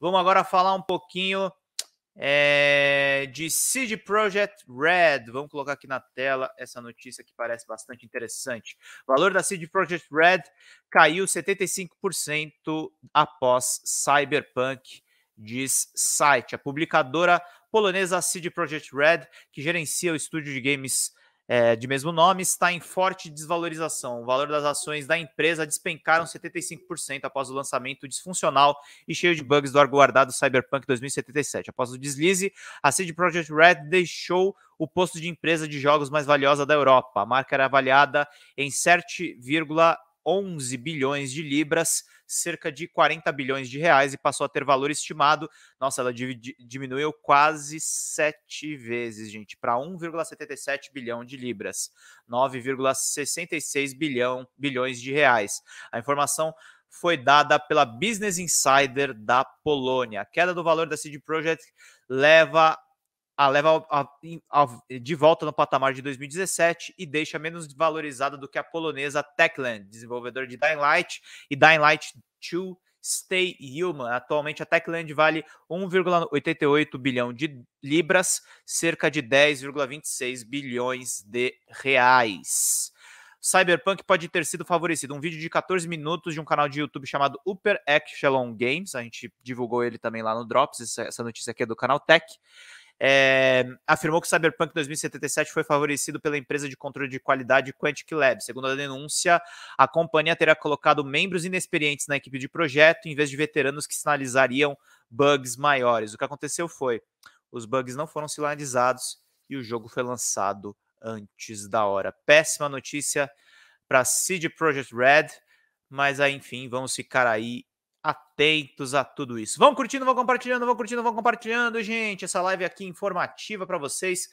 Vamos agora falar um pouquinho é, de CD Project Red. Vamos colocar aqui na tela essa notícia que parece bastante interessante. O valor da CD Project Red caiu 75% após Cyberpunk, diz site. A publicadora polonesa CD Project Red, que gerencia o estúdio de games é, de mesmo nome está em forte desvalorização. O valor das ações da empresa despencaram 75% após o lançamento disfuncional e cheio de bugs do aguardado Cyberpunk 2077. Após o deslize, a CD Projekt Red deixou o posto de empresa de jogos mais valiosa da Europa. A marca era avaliada em 7, 11 bilhões de libras, cerca de 40 bilhões de reais, e passou a ter valor estimado. Nossa, ela diminuiu quase sete vezes, gente, para 1,77 bilhão de libras, 9,66 bilhão bilhões de reais. A informação foi dada pela Business Insider da Polônia. A queda do valor da CD Projekt leva a leva a, a, de volta no patamar de 2017 e deixa menos valorizada do que a polonesa Techland, desenvolvedora de Dying Light e Dying Light 2 Stay Human. Atualmente a Techland vale 1,88 bilhão de libras, cerca de 10,26 bilhões de reais. Cyberpunk pode ter sido favorecido. Um vídeo de 14 minutos de um canal de YouTube chamado Upper Echelon Games. A gente divulgou ele também lá no Drops. Essa notícia aqui é do canal Tech é, afirmou que Cyberpunk 2077 foi favorecido pela empresa de controle de qualidade Quantic Lab. Segundo a denúncia, a companhia terá colocado membros inexperientes na equipe de projeto, em vez de veteranos que sinalizariam bugs maiores. O que aconteceu foi, os bugs não foram sinalizados e o jogo foi lançado antes da hora. Péssima notícia para CD Project Red, mas aí, enfim, vamos ficar aí atentos a tudo isso. Vão curtindo, vão compartilhando, vão curtindo, vão compartilhando, gente. Essa live aqui informativa para vocês.